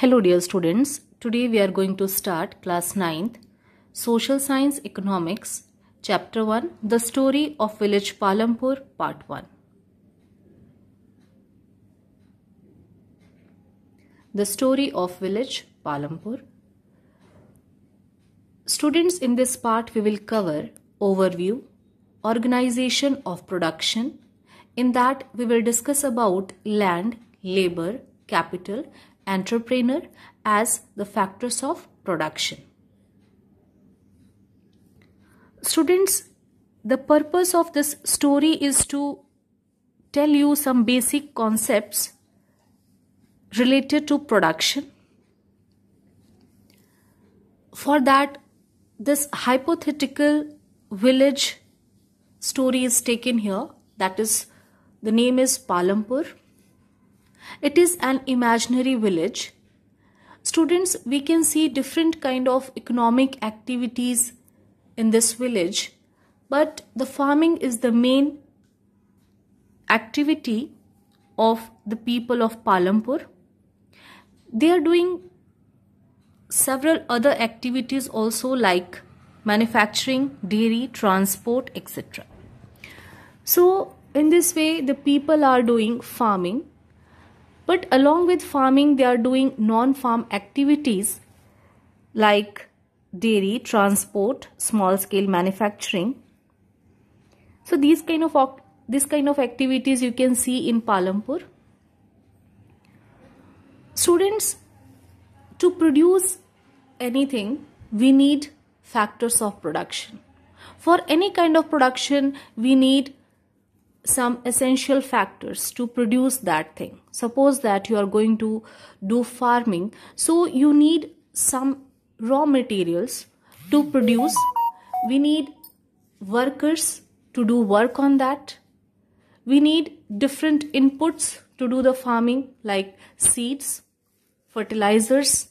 Hello dear students, today we are going to start class 9th Social Science Economics Chapter 1 The Story of Village Palampur Part 1 The Story of Village Palampur Students in this part we will cover overview, organization of production. In that we will discuss about land, labor, capital entrepreneur as the factors of production. Students, the purpose of this story is to tell you some basic concepts related to production. For that, this hypothetical village story is taken here. That is, the name is Palampur. It is an imaginary village. Students, we can see different kind of economic activities in this village, but the farming is the main activity of the people of Palampur. They are doing several other activities also like manufacturing, dairy, transport, etc. So, in this way, the people are doing farming but along with farming, they are doing non-farm activities like dairy, transport, small-scale manufacturing. So these kind of this kind of activities you can see in Palampur. Students, to produce anything, we need factors of production. For any kind of production, we need some essential factors to produce that thing. Suppose that you are going to do farming, so you need some raw materials to produce. We need workers to do work on that. We need different inputs to do the farming, like seeds, fertilizers,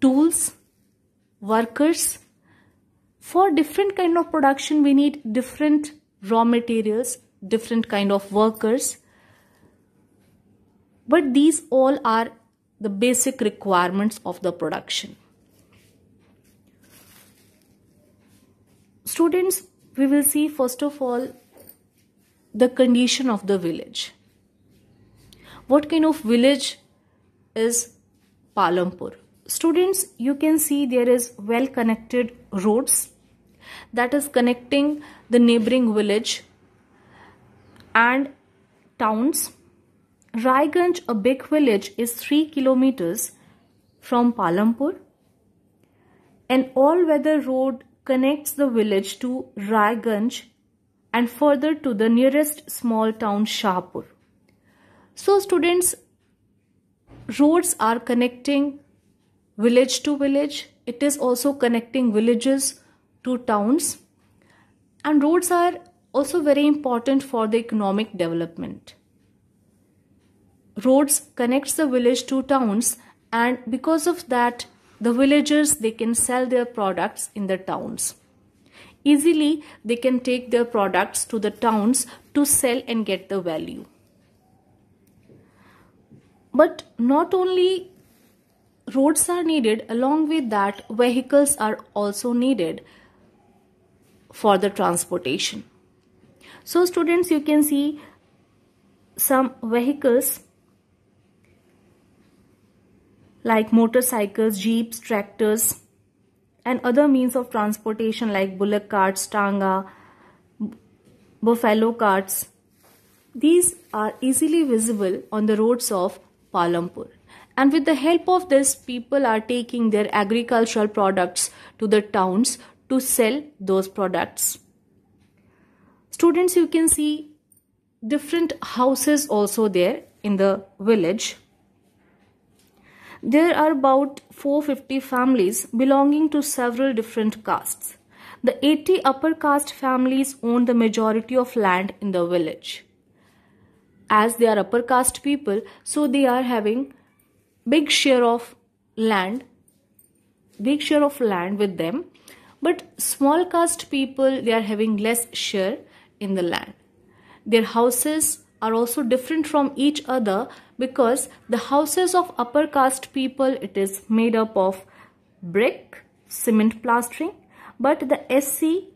tools, workers. For different kind of production, we need different raw materials, different kind of workers. But these all are the basic requirements of the production. Students, we will see first of all the condition of the village. What kind of village is Palampur? Students, you can see there is well connected roads that is connecting the neighboring village and towns. Raiganj, a big village, is 3 kilometers from Palampur. An all-weather road connects the village to Raiganj and further to the nearest small town Shahpur. So students, roads are connecting village to village. It is also connecting villages to towns and roads are also very important for the economic development roads connects the village to towns and because of that the villagers they can sell their products in the towns easily they can take their products to the towns to sell and get the value but not only roads are needed along with that vehicles are also needed for the transportation. So students you can see some vehicles like motorcycles, jeeps, tractors and other means of transportation like bullock carts, tanga, buffalo carts. These are easily visible on the roads of Palampur. And with the help of this, people are taking their agricultural products to the towns to sell those products. Students, you can see different houses also there in the village. There are about 450 families belonging to several different castes. The 80 upper caste families own the majority of land in the village. As they are upper caste people, so they are having big share of land, big share of land with them but small caste people, they are having less share in the land. Their houses are also different from each other because the houses of upper caste people, it is made up of brick, cement plastering, but the SC,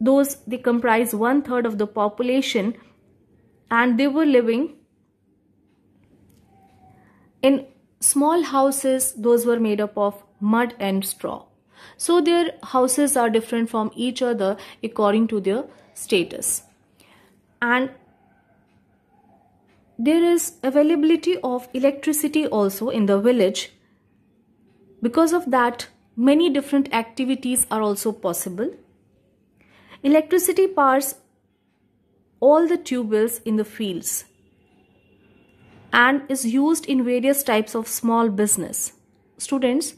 those they comprise one third of the population and they were living in small houses, those were made up of mud and straw. So their houses are different from each other according to their status. And there is availability of electricity also in the village. Because of that, many different activities are also possible. Electricity powers all the tubules in the fields and is used in various types of small business. Students,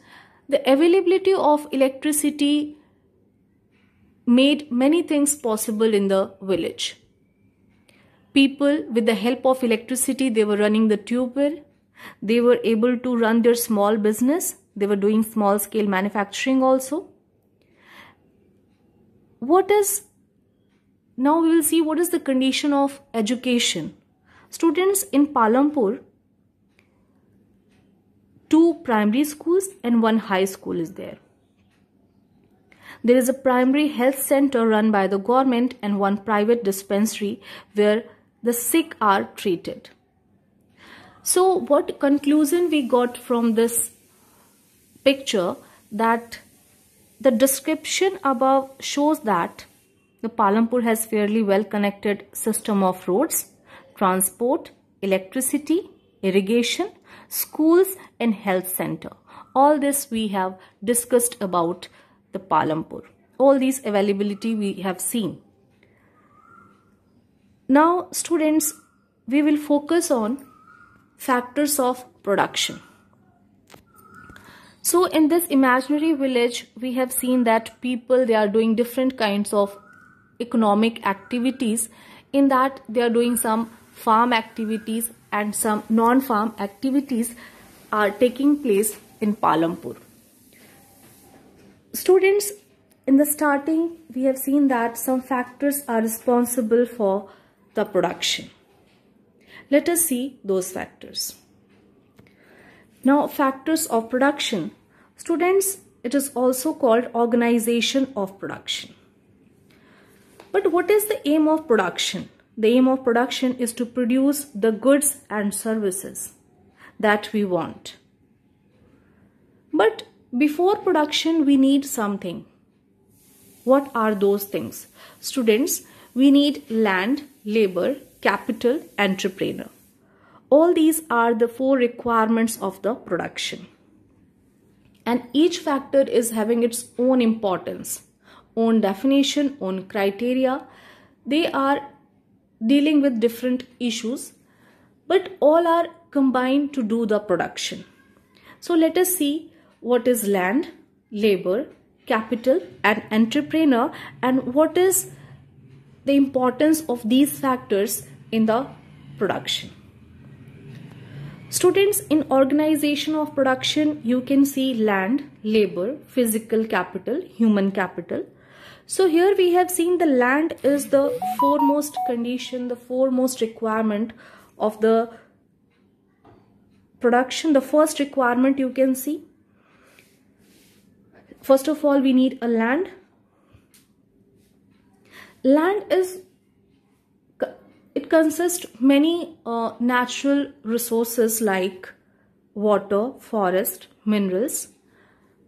the availability of electricity made many things possible in the village. People, with the help of electricity, they were running the tube well. They were able to run their small business. They were doing small scale manufacturing also. What is now we will see what is the condition of education. Students in Palampur two primary schools and one high school is there. There is a primary health center run by the government and one private dispensary where the sick are treated. So what conclusion we got from this picture that the description above shows that the Palampur has fairly well connected system of roads, transport, electricity, irrigation schools and health center. All this we have discussed about the Palampur. All these availability we have seen. Now students, we will focus on factors of production. So in this imaginary village, we have seen that people, they are doing different kinds of economic activities in that they are doing some farm activities and some non-farm activities are taking place in Palampur. Students, in the starting, we have seen that some factors are responsible for the production. Let us see those factors. Now, factors of production. Students, it is also called organization of production. But what is the aim of production? The aim of production is to produce the goods and services that we want. But before production, we need something. What are those things? Students, we need land, labor, capital, entrepreneur. All these are the four requirements of the production. And each factor is having its own importance, own definition, own criteria. They are dealing with different issues but all are combined to do the production so let us see what is land labor capital and entrepreneur and what is the importance of these factors in the production Students, in organization of production, you can see land, labor, physical capital, human capital, so here we have seen the land is the foremost condition, the foremost requirement of the production, the first requirement you can see. First of all, we need a land. Land is, it consists many uh, natural resources like water, forest, minerals.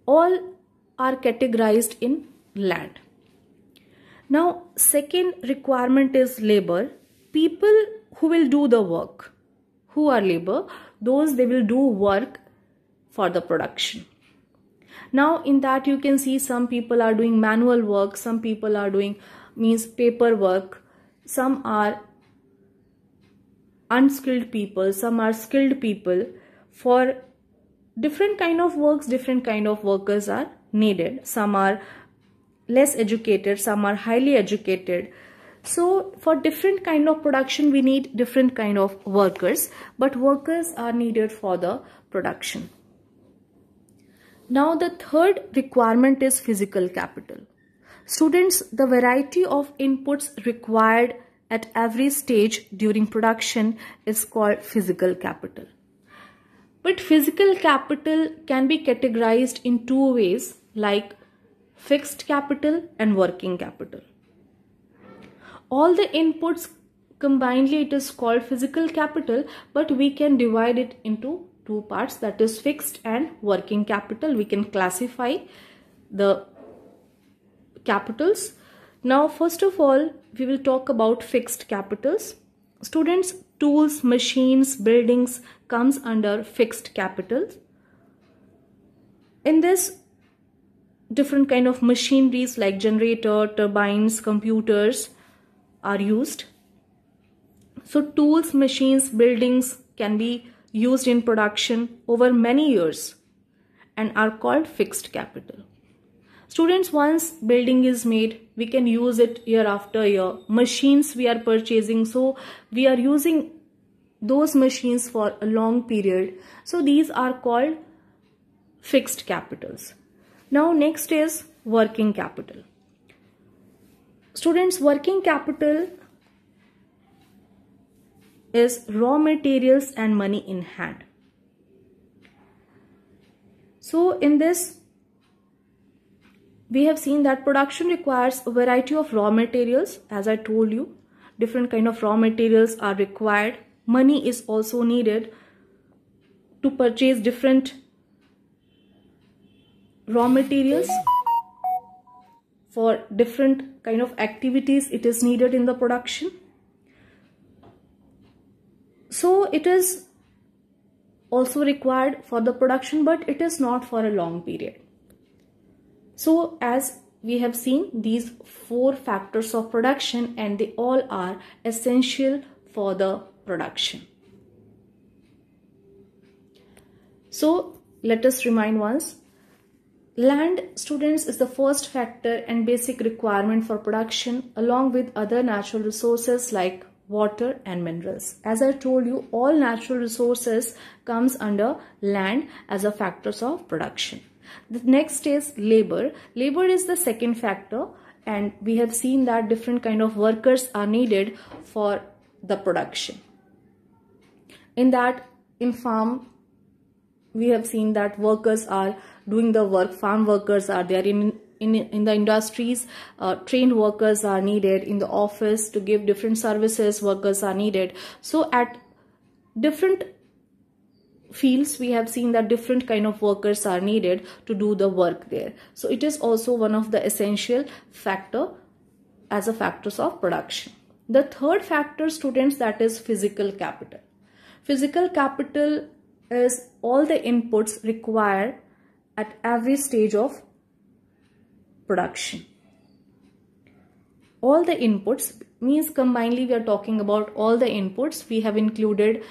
All are categorized in land. Now, second requirement is labor. People who will do the work, who are labor, those they will do work for the production. Now, in that you can see some people are doing manual work, some people are doing means paper work, some are unskilled people, some are skilled people. For different kind of works, different kind of workers are needed. Some are less educated some are highly educated so for different kind of production we need different kind of workers but workers are needed for the production now the third requirement is physical capital students the variety of inputs required at every stage during production is called physical capital but physical capital can be categorized in two ways like fixed capital and working capital. All the inputs combinedly it is called physical capital but we can divide it into two parts that is fixed and working capital. We can classify the capitals. Now first of all we will talk about fixed capitals. Students tools, machines, buildings comes under fixed capitals. In this different kind of machineries like generator, turbines, computers are used. So tools, machines, buildings can be used in production over many years and are called fixed capital. Students, once building is made, we can use it year after year. Machines we are purchasing, so we are using those machines for a long period. So these are called fixed capitals. Now next is working capital. Students working capital is raw materials and money in hand. So in this we have seen that production requires a variety of raw materials as I told you different kind of raw materials are required money is also needed to purchase different raw materials for different kind of activities it is needed in the production so it is also required for the production but it is not for a long period so as we have seen these four factors of production and they all are essential for the production so let us remind once Land, students, is the first factor and basic requirement for production along with other natural resources like water and minerals. As I told you, all natural resources comes under land as a factors of production. The next is labor. Labor is the second factor and we have seen that different kind of workers are needed for the production. In that, in farm, we have seen that workers are doing the work farm workers are there in in, in the industries uh, trained workers are needed in the office to give different services workers are needed so at different fields we have seen that different kind of workers are needed to do the work there so it is also one of the essential factor as a factors of production the third factor students that is physical capital physical capital is all the inputs required at every stage of production. All the inputs means combinedly we are talking about all the inputs we have included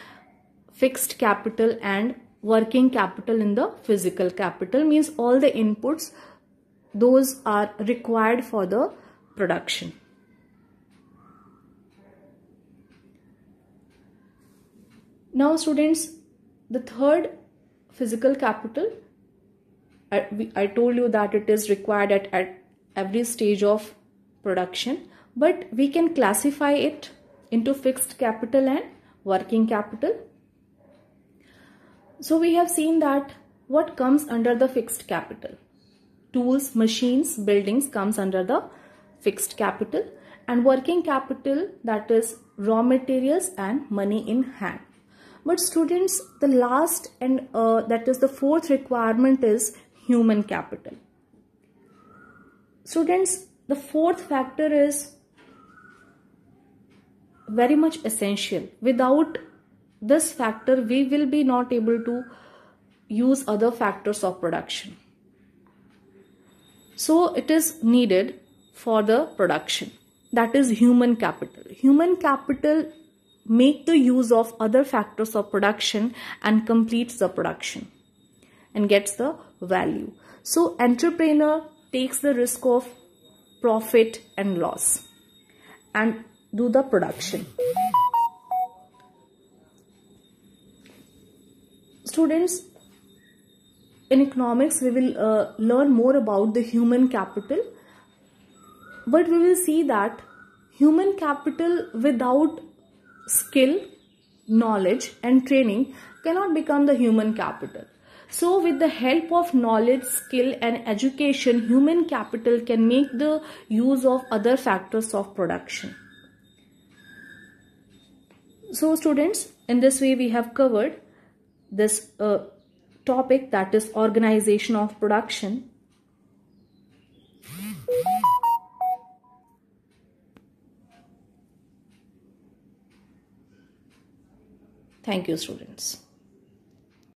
fixed capital and working capital in the physical capital means all the inputs those are required for the production. Now students the third physical capital I, I told you that it is required at, at every stage of production but we can classify it into fixed capital and working capital so we have seen that what comes under the fixed capital tools machines buildings comes under the fixed capital and working capital that is raw materials and money in hand but students the last and uh, that is the fourth requirement is human capital. Students, the fourth factor is very much essential. Without this factor, we will be not able to use other factors of production. So it is needed for the production. That is human capital. Human capital make the use of other factors of production and completes the production and gets the value. So entrepreneur takes the risk of profit and loss and do the production. Students, in economics we will uh, learn more about the human capital but we will see that human capital without skill, knowledge and training cannot become the human capital. So with the help of knowledge, skill and education, human capital can make the use of other factors of production. So students, in this way we have covered this uh, topic that is organization of production. Thank you students.